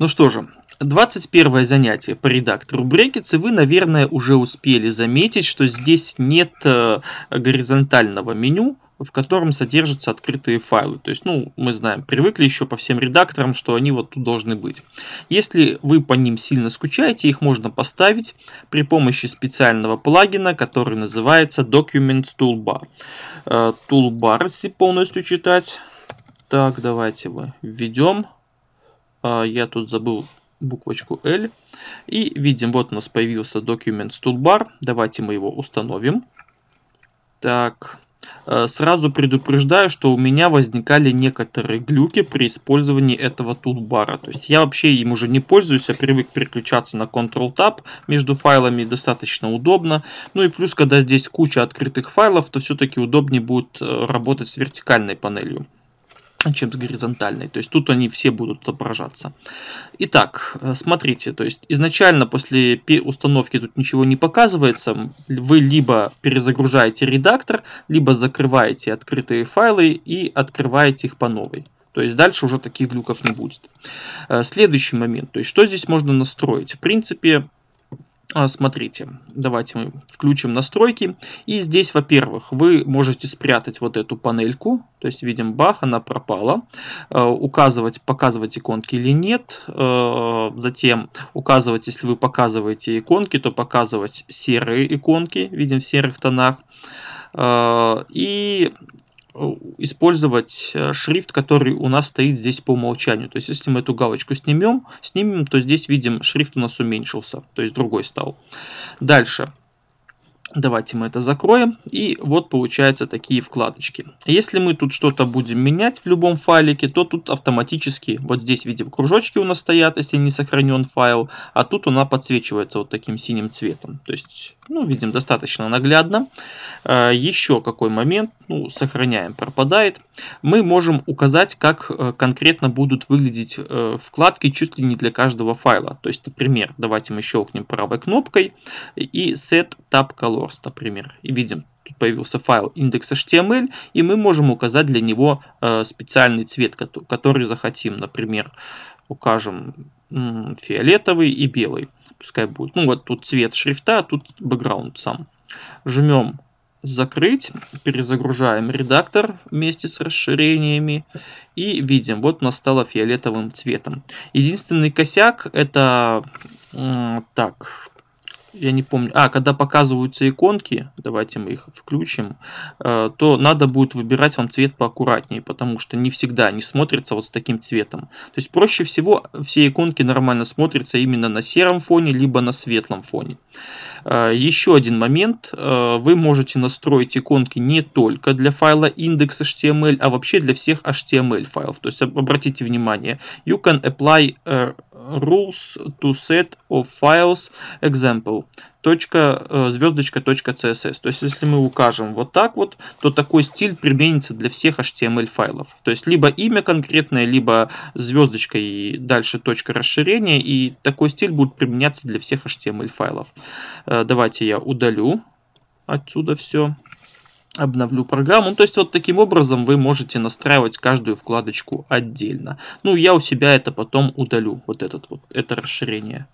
Ну что же, 21 занятие по редактору Брекетс, и вы, наверное, уже успели заметить, что здесь нет э, горизонтального меню, в котором содержатся открытые файлы. То есть, ну, мы знаем, привыкли еще по всем редакторам, что они вот тут должны быть. Если вы по ним сильно скучаете, их можно поставить при помощи специального плагина, который называется Documents Toolbar. Э, Toolbar, если полностью читать. Так, давайте мы введем. А, я тут забыл буквочку L. И видим, вот у нас появился Document Toolbar. Давайте мы его установим. Так, э, сразу предупреждаю, что у меня возникали некоторые глюки при использовании этого тулбара. То есть я вообще им уже не пользуюсь, я привык переключаться на Ctrl-Tab между файлами, достаточно удобно. Ну и плюс, когда здесь куча открытых файлов, то все-таки удобнее будет э, работать с вертикальной панелью чем с горизонтальной. То есть тут они все будут отображаться. Итак, э, смотрите, то есть изначально после установки тут ничего не показывается. Вы либо перезагружаете редактор, либо закрываете открытые файлы и открываете их по новой. То есть дальше уже таких глюков не будет. Э, следующий момент. То есть что здесь можно настроить? В принципе, а, смотрите, давайте мы включим настройки. И здесь, во-первых, вы можете спрятать вот эту панельку. То есть, видим, бах, она пропала. Э, указывать, показывать иконки или нет. Э, затем указывать, если вы показываете иконки, то показывать серые иконки. Видим в серых тонах. Э, и использовать э, шрифт, который у нас стоит здесь по умолчанию. То есть, если мы эту галочку снимем, снимем, то здесь видим, шрифт у нас уменьшился, то есть другой стал. Дальше. Давайте мы это закроем. И вот получаются такие вкладочки. Если мы тут что-то будем менять в любом файлике, то тут автоматически, вот здесь видим кружочки у нас стоят, если не сохранен файл, а тут она подсвечивается вот таким синим цветом. То есть, ну, видим достаточно наглядно. Э, еще какой момент, ну, сохраняем, пропадает. Мы можем указать, как э, конкретно будут выглядеть э, вкладки чуть ли не для каждого файла. То есть, например, давайте мы щелкнем правой кнопкой и set tab color colors, например. И видим, тут появился файл index.html, и мы можем указать для него э, специальный цвет, который захотим. Например, укажем фиолетовый и белый. Пускай будет. Ну вот тут цвет шрифта, а тут бэкграунд сам. Жмем закрыть, перезагружаем редактор вместе с расширениями и видим, вот у нас стало фиолетовым цветом. Единственный косяк это так, я не помню, а, когда показываются иконки, давайте мы их включим, э, то надо будет выбирать вам цвет поаккуратнее, потому что не всегда они смотрятся вот с таким цветом. То есть проще всего все иконки нормально смотрятся именно на сером фоне, либо на светлом фоне. Э, Еще один момент. Э, вы можете настроить иконки не только для файла index.html, эм а вообще для всех HTML эм файлов. То есть обратите внимание, you can apply э, rules to set of files example точка, э, звездочка, точка CSS. То есть, если мы укажем вот так вот, то такой стиль применится для всех HTML файлов. То есть, либо имя конкретное, либо звездочка и дальше точка расширения, и такой стиль будет применяться для всех HTML файлов. Э, давайте я удалю отсюда все обновлю программу. То есть вот таким образом вы можете настраивать каждую вкладочку отдельно. Ну, я у себя это потом удалю, вот этот вот, это расширение.